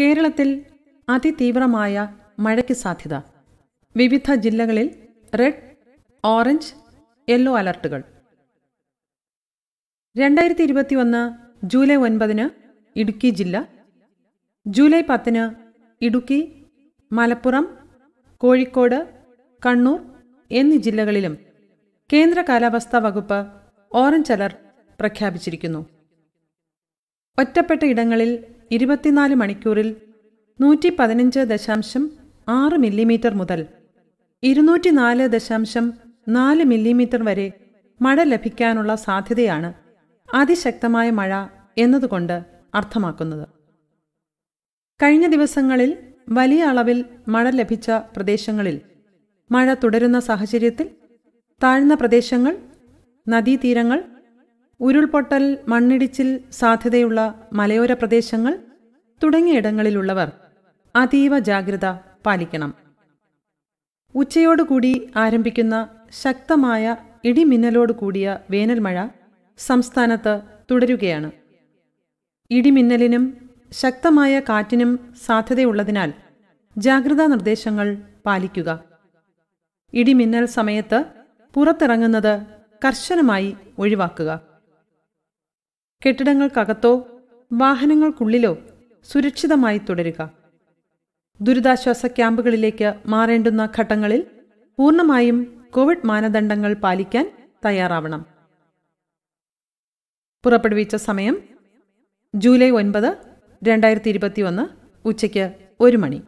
കേരളത്തിൽ അതിതീവ്രമായ മഴയ്ക്ക് സാധ്യത വിവിധ ജില്ലകളിൽ റെഡ് ഓറഞ്ച് യെല്ലോ അലർട്ടുകൾ രണ്ടായിരത്തി ഒന്ന് ജൂലൈ ഒൻപതിന് ഇടുക്കി ജില്ല ജൂലൈ പത്തിന് ഇടുക്കി മലപ്പുറം കോഴിക്കോട് കണ്ണൂർ എന്നീ ജില്ലകളിലും കേന്ദ്ര കാലാവസ്ഥാ വകുപ്പ് ഓറഞ്ച് അലർട്ട് പ്രഖ്യാപിച്ചിരിക്കുന്നു ഒറ്റപ്പെട്ട ഇടങ്ങളിൽ ഇരുപത്തിനാല് മണിക്കൂറിൽ നൂറ്റി പതിനഞ്ച് ദശാംശം ആറ് മില്ലിമീറ്റർ മുതൽ ഇരുന്നൂറ്റി നാല് ദശാംശം നാല് മില്ലിമീറ്റർ വരെ മഴ ലഭിക്കാനുള്ള സാധ്യതയാണ് അതിശക്തമായ മഴ എന്നതുകൊണ്ട് അർത്ഥമാക്കുന്നത് കഴിഞ്ഞ ദിവസങ്ങളിൽ വലിയ അളവിൽ മഴ ലഭിച്ച പ്രദേശങ്ങളിൽ മഴ തുടരുന്ന സാഹചര്യത്തിൽ താഴ്ന്ന പ്രദേശങ്ങൾ നദീതീരങ്ങൾ ഉരുൾപൊട്ടൽ മണ്ണിടിച്ചിൽ സാധ്യതയുള്ള മലയോര പ്രദേശങ്ങൾ തുടങ്ങിയിടങ്ങളിലുള്ളവർ അതീവ ജാഗ്രത പാലിക്കണം ഉച്ചയോടുകൂടി ആരംഭിക്കുന്ന ശക്തമായ ഇടിമിന്നലോട് കൂടിയ വേനൽമഴ സംസ്ഥാനത്ത് തുടരുകയാണ് ഇടിമിന്നലിനും ശക്തമായ കാറ്റിനും സാധ്യതയുള്ളതിനാൽ ജാഗ്രതാ നിർദ്ദേശങ്ങൾ പാലിക്കുക ഇടിമിന്നൽ സമയത്ത് പുറത്തിറങ്ങുന്നത് കർശനമായി ഒഴിവാക്കുക കെട്ടിടങ്ങൾക്കകത്തോ വാഹനങ്ങൾക്കുള്ളിലോ സുരക്ഷിതമായി തുടരുക ദുരിതാശ്വാസ ക്യാമ്പുകളിലേക്ക് മാറേണ്ടുന്ന ഘട്ടങ്ങളിൽ പൂർണ്ണമായും കോവിഡ് മാനദണ്ഡങ്ങൾ പാലിക്കാൻ തയ്യാറാവണം പുറപ്പെടുവിച്ച സമയം ജൂലൈ ഒൻപത് രണ്ടായിരത്തി ഇരുപത്തിയൊന്ന് ഉച്ചയ്ക്ക് ഒരു മണി